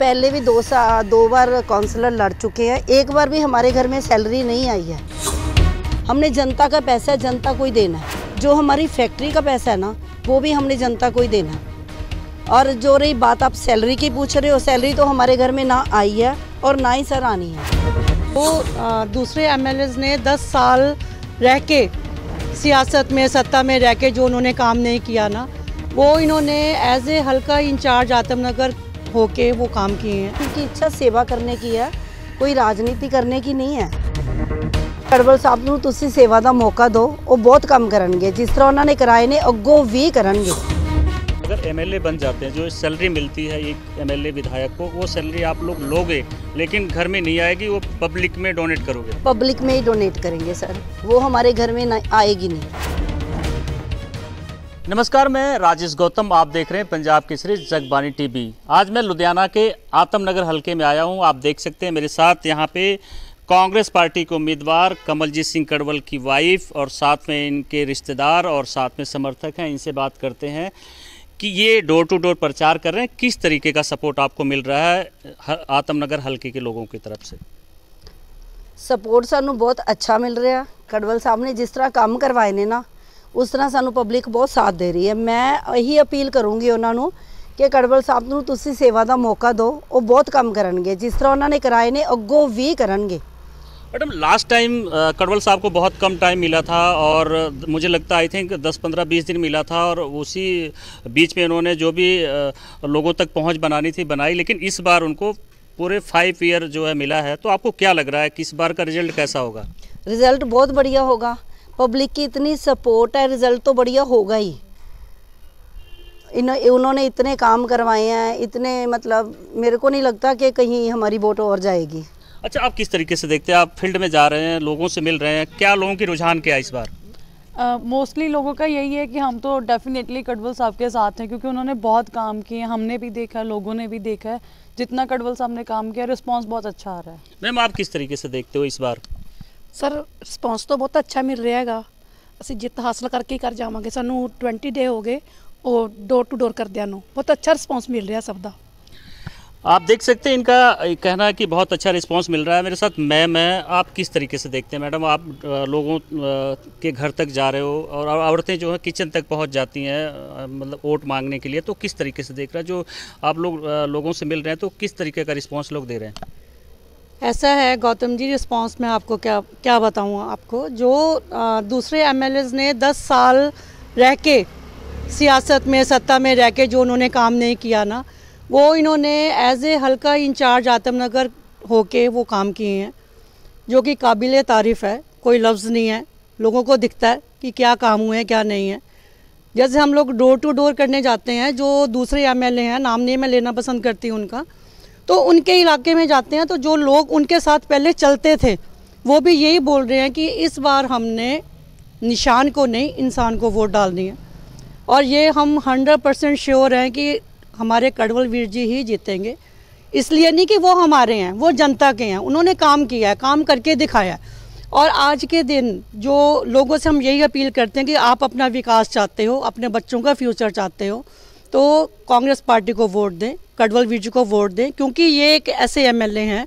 पहले भी दो सा दो बार काउंसलर लड़ चुके हैं एक बार भी हमारे घर में सैलरी नहीं आई है हमने जनता का पैसा जनता को ही देना है जो हमारी फैक्ट्री का पैसा है ना वो भी हमने जनता को ही देना है और जो रही बात आप सैलरी की पूछ रहे हो सैलरी तो हमारे घर में ना आई है और ना ही सर आनी है वो तो दूसरे एम ने दस साल रह के सियासत में सत्ता में रह के जो उन्होंने काम नहीं किया ना वो इन्होंने एज ए हल्का इंचार्ज आतम नगर होके वो काम किए हैं उनकी इच्छा सेवा करने की है कोई राजनीति करने की नहीं है ਕੜਵਲ साहब नी सेवा का मौका दो वो बहुत कम करे जिस तरह उन्होंने कराए ने अगो भी ਅੱਗੋਂ अगर एम अगर ए बन जाते हैं जो सैलरी मिलती है एक ए विधायक को वो सैलरी आप लोग लोगे लेकिन घर में नहीं आएगी वो पब्लिक में डोनेट करोगे पब्लिक में ही डोनेट करेंगे सर वो हमारे घर में आएगी नहीं नमस्कार मैं राजेश गौतम आप देख रहे हैं पंजाब की श्री जगबानी टीवी आज मैं लुधियाना के आतमनगर हलके में आया हूं आप देख सकते हैं मेरे साथ यहां पे कांग्रेस पार्टी के उम्मीदवार कमलजीत सिंह कड़वल की वाइफ और साथ में इनके रिश्तेदार और साथ में समर्थक हैं इनसे बात करते हैं कि ये डोर टू डोर प्रचार कर रहे हैं किस तरीके का सपोर्ट आपको मिल रहा है आतमनगर हल्के के लोगों की तरफ से सू बहुत अच्छा मिल रहा है कड़वल साहब ने जिस तरह काम करवाए ने ना उस तरह सू पब्लिक बहुत साथ दे रही है मैं यही अपील करूँगी उन्होंने कि कड़वल साहब ਸਾਹਿਬ सेवा का मौका दो वो बहुत कम करे जिस तरह उन्होंने कराए ने अगो भी करे मैडम लास्ट टाइम कड़वल साहब को बहुत कम टाइम मिला था और मुझे लगता आई थिंक 10-15 20 दिन मिला था और उसी बीच में उन्होंने जो भी लोगों तक पहुंच बनानी थी बनाई लेकिन इस बार उनको पूरे फाइव ईयर जो है मिला है तो आपको क्या लग रहा है कि इस बार का रिजल्ट कैसा होगा रिजल्ट बहुत बढ़िया होगा पब्लिक की इतनी सपोर्ट है रिज़ल्ट तो बढ़िया होगा ही इन उन्होंने इतने काम करवाए हैं इतने मतलब मेरे को नहीं लगता कि कहीं हमारी वोट और जाएगी अच्छा आप किस तरीके से देखते हैं आप फील्ड में जा रहे हैं लोगों से मिल रहे हैं क्या लोगों की रुझान क्या है इस बार मोस्टली uh, लोगों का यही है कि हम तो डेफिनेटली कटवल साहब के साथ हैं क्योंकि उन्होंने बहुत काम किए हमने भी देखा है लोगों ने भी देखा है जितना कटवल साहब ने काम किया रिस्पांस बहुत अच्छा आ रहा है मैम आप किस तरीके से देखते हो इस बार सर रिस्पोंस तो बहुत अच्छा मिल रहा है असं जित हासिल करके कर जावे सू ਸਾਨੂੰ डे हो गए और डोर टू डोर करद बहुत अच्छा रिस्पॉन्स मिल रहा है का आप देख सकते हैं इनका कहना है कि बहुत अच्छा रिस्पांस मिल रहा है मेरे साथ मैं मैं आप किस तरीके से देखते हैं मैडम आप लोगों के घर तक जा रहे हो और औरतें जो हैं किचन तक पहुंच जाती हैं मतलब वोट मांगने के लिए तो किस तरीके से देख रहा है जो आप लोग लोगों से मिल रहे हैं तो किस तरीके का रिस्पांस लोग दे रहे हैं ऐसा है गौतम जी रिस्पांस में आपको क्या क्या बताऊँ आपको जो आ, दूसरे एम ने दस साल रह के सियासत में सत्ता में रह के जो उन्होंने काम नहीं किया ना वो इन्होंने एज ए हल्का इंचार्ज आतमनगर होके वो काम किए हैं जो कि काबिल तारीफ़ है कोई लफ्ज़ नहीं है लोगों को दिखता है कि क्या काम हुए हैं क्या नहीं है जैसे हम लोग डोर टू डोर करने जाते हैं जो दूसरे एमएलए हैं नाम नहीं मैं लेना पसंद करती हूँ उनका तो उनके इलाके में जाते हैं तो जो लोग उनके साथ पहले चलते थे वो भी यही बोल रहे हैं कि इस बार हमने निशान को नहीं इंसान को वोट डालनी है और ये हम हंड्रेड परसेंट श्योर हैं कि हमारे कड़वल वीर जी ही जीतेंगे इसलिए नहीं कि वो हमारे हैं वो जनता के हैं उन्होंने काम किया है काम करके दिखाया है और आज के दिन जो लोगों से हम यही अपील करते हैं कि आप अपना विकास चाहते हो अपने बच्चों का फ्यूचर चाहते हो तो कांग्रेस पार्टी को वोट दें कटवल वीर जी को वोट दें क्योंकि ये एक ऐसे एमएलए हैं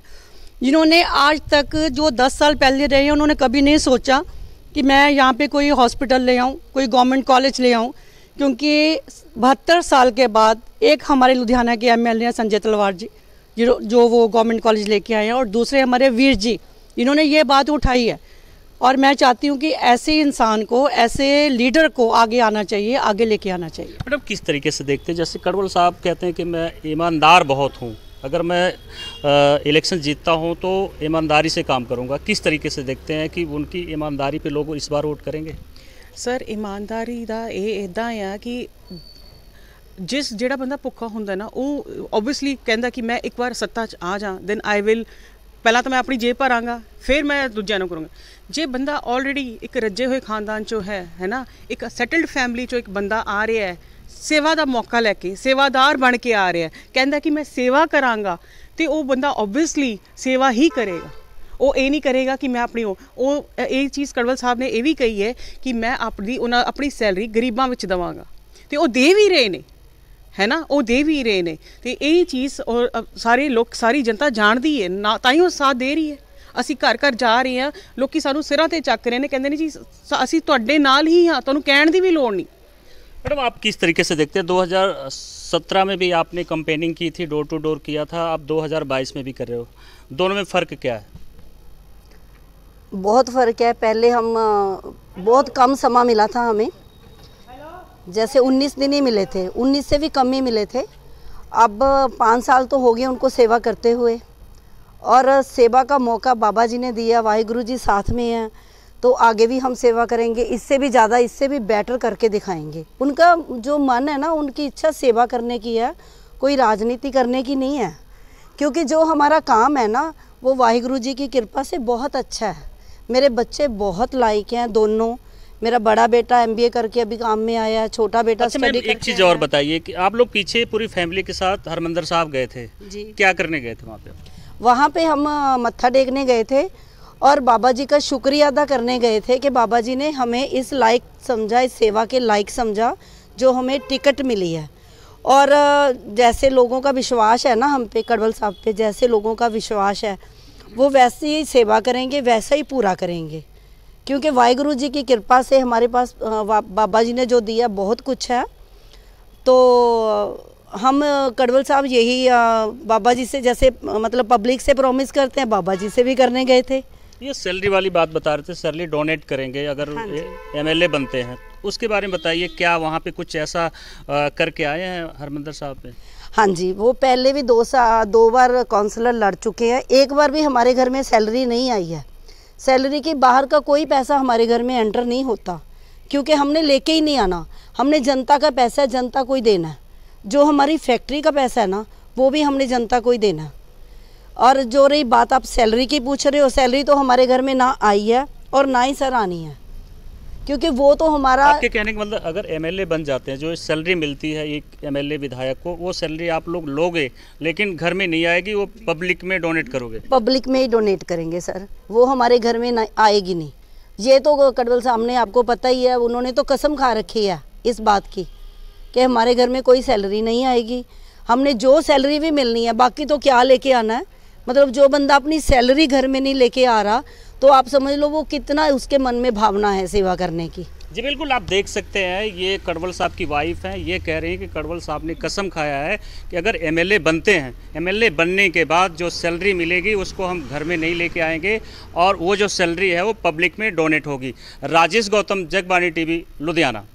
जिन्होंने आज तक जो दस साल पहले रहे हैं उन्होंने कभी नहीं सोचा कि मैं यहाँ पे कोई हॉस्पिटल ले आऊँ कोई गवर्नमेंट कॉलेज ले आऊँ क्योंकि बहत्तर साल के बाद एक हमारे लुधियाना के एम हैं संजय तलवार जी जो वो गवर्नमेंट कॉलेज लेके आए हैं और दूसरे हमारे वीर जी इन्होंने ये बात उठाई है और मैं चाहती हूँ कि ऐसे इंसान को ऐसे लीडर को आगे आना चाहिए आगे लेके आना चाहिए मैडम किस तरीके से देखते हैं जैसे कड़वल साहब कहते हैं कि मैं ईमानदार बहुत हूँ अगर मैं इलेक्शन जीतता हूँ तो ईमानदारी से काम करूँगा किस तरीके से देखते हैं कि उनकी ईमानदारी पर लोग इस बार वोट करेंगे सर ईमानदारी का ये इदा है कि जिस जो बंदा भुखा होंगे ना वो ओबियसली कहता कि मैं एक बार सत्ता च आ जा दैन आई विल ਪਹਿਲਾਂ ਤਾਂ ਮੈਂ ਆਪਣੀ ਜੇਬ ਭਰਾਂਗਾ ਫਿਰ ਮੈਂ ਦੂਜਿਆਂ ਨੂੰ ਕਰੂੰਗਾ ਜੇ ਬੰਦਾ ਆਲਰੇਡੀ ਇੱਕ ਰੱਜੇ ਹੋਏ ਖਾਨਦਾਨ ਚੋਂ ਹੈ ਹੈਨਾ ਇੱਕ ਸੈਟਲਡ ਫੈਮਿਲੀ ਚੋਂ ਇੱਕ ਬੰਦਾ ਆ ਰਿਹਾ ਹੈ ਸੇਵਾ ਦਾ ਮੌਕਾ ਲੈ ਕੇ ਸੇਵਾਦਾਰ ਬਣ ਕੇ ਆ ਰਿਹਾ ਕਹਿੰਦਾ ਕਿ ਮੈਂ ਸੇਵਾ ਕਰਾਂਗਾ ਤੇ ਉਹ ਬੰਦਾ ਆਬਵੀਅਸਲੀ ਸੇਵਾ ਹੀ ਕਰੇਗਾ ਉਹ ਇਹ ਨਹੀਂ ਕਰੇਗਾ ਕਿ ਮੈਂ ਆਪਣੀ ਉਹ ਇਹ ਚੀਜ਼ ਕੜਵਲ ਸਾਹਿਬ ਨੇ ਇਹ ਵੀ ਕਹੀ ਹੈ ਕਿ ਮੈਂ ਆਪਣੀ ਉਹਨਾਂ ਆਪਣੀ ਸੈਲਰੀ ਗਰੀਬਾਂ ਵਿੱਚ ਦਵਾਂਗਾ ਤੇ ਉਹ ਦੇ ਵੀ ਰਹੇ ਨੇ ਹੈ ਨਾ ਉਹ ਦੇ ਵੀ ਰਹੇ ਨੇ ਤੇ ਇਹ ਚੀਜ਼ ਔਰ ਸਾਰੇ ਲੋਕ ਸਾਰੀ ਜਨਤਾ ਜਾਣਦੀ ਹੈ ਨਾ ਤਾਂ ਹੀ ਉਹ ਸਾਥ ਦੇ ਰਹੀ ਹੈ ਅਸੀਂ ਘਰ ਘਰ ਜਾ ਰਹੇ ਹਾਂ ਲੋਕੀ ਸਾਨੂੰ ਸਿਰਾਂ ਤੇ ਚੱਕ ਰਹੇ ਨੇ ਕਹਿੰਦੇ ਨੇ ਜੀ ਅਸੀਂ ਤੁਹਾਡੇ ਨਾਲ ਹੀ ਹਾਂ ਤੁਹਾਨੂੰ ਕਹਿਣ ਦੀ ਵੀ ਲੋੜ ਨਹੀਂ मैडम आप किस तरीके से देखते हैं 2017 में भी आपने कंपेनिंग की थी डोर टू डोर किया था आप 2022 में भी कर रहे हो दोनों में फ़र्क क्या है बहुत फ़र्क है पहले हम बहुत कम समा मिला था हमें जैसे 19 दिन ही मिले थे 19 से भी कम ही मिले थे अब पाँच साल तो हो गए उनको सेवा करते हुए और सेवा का मौका बाबा जी ने दिया वाहिगुरु जी साथ में हैं तो आगे भी हम सेवा करेंगे इससे भी ज़्यादा इससे भी बेटर करके दिखाएंगे उनका जो मन है ना उनकी इच्छा सेवा करने की है कोई राजनीति करने की नहीं है क्योंकि जो हमारा काम है ना वो वाहिगुरु जी की कृपा से बहुत अच्छा है मेरे बच्चे बहुत लायक हैं दोनों मेरा बड़ा बेटा एमबीए करके अभी काम में आया है छोटा बेटा अच्छा, स्टडी एक चीज़ और बताइए कि आप लोग पीछे पूरी फैमिली के साथ हरमंदर साहब गए थे जी क्या करने गए थे वहाँ पे वहाँ पे हम मत्था टेकने गए थे और बाबा जी का शुक्रिया अदा करने गए थे कि बाबा जी ने हमें इस लायक समझा इस सेवा के लायक समझा जो हमें टिकट मिली है और जैसे लोगों का विश्वास है ना हम पे कड़वल साहब पे जैसे लोगों का विश्वास है वो वैसी ही सेवा करेंगे वैसा ही पूरा करेंगे क्योंकि वाहगुरु जी की कृपा से हमारे पास बाबा जी ने जो दिया बहुत कुछ है तो हम कड़वल साहब यही बाबा जी से जैसे मतलब पब्लिक से प्रॉमिस करते हैं बाबा जी से भी करने गए थे ये सैलरी वाली बात बता रहे थे सैलरी डोनेट करेंगे अगर हाँ एमएलए बनते हैं उसके बारे में बताइए क्या वहाँ पे कुछ ऐसा करके आए हैं हरमंदर साहब पे हाँ जी वो पहले भी दो सा दो बार काउंसलर लड़ चुके हैं एक बार भी हमारे घर में सैलरी नहीं आई है सैलरी के बाहर का कोई पैसा हमारे घर में एंटर नहीं होता क्योंकि हमने लेके ही नहीं आना हमने जनता का पैसा जनता को ही देना है जो हमारी फैक्ट्री का पैसा है ना वो भी हमने जनता को ही देना है और जो रही बात आप सैलरी की पूछ रहे हो सैलरी तो हमारे घर में ना आई है और ना ही सर आनी है क्योंकि वो तो हमारा आपके कहने का मतलब अगर एमएलए बन जाते हैं जो सैलरी मिलती है एक एमएलए विधायक को वो सैलरी आप लोग लोगे लेकिन घर में नहीं आएगी वो पब्लिक में डोनेट करोगे पब्लिक में ही डोनेट करेंगे सर वो हमारे घर में ना आएगी नहीं ये तो कटवल ने आपको पता ही है उन्होंने तो कसम खा रखी है इस बात की कि हमारे घर में कोई सैलरी नहीं आएगी हमने जो सैलरी भी मिलनी है बाकी तो क्या लेके आना है मतलब जो बंदा अपनी सैलरी घर में नहीं लेके आ रहा तो आप समझ लो वो कितना उसके मन में भावना है सेवा करने की जी बिल्कुल आप देख सकते हैं ये कड़वल साहब की वाइफ हैं ये कह रही हैं कि कड़वल साहब ने कसम खाया है कि अगर एमएलए बनते हैं एमएलए बनने के बाद जो सैलरी मिलेगी उसको हम घर में नहीं लेके आएंगे और वो जो सैलरी है वो पब्लिक में डोनेट होगी राजेश गौतम जगबानी टीवी लुधियाना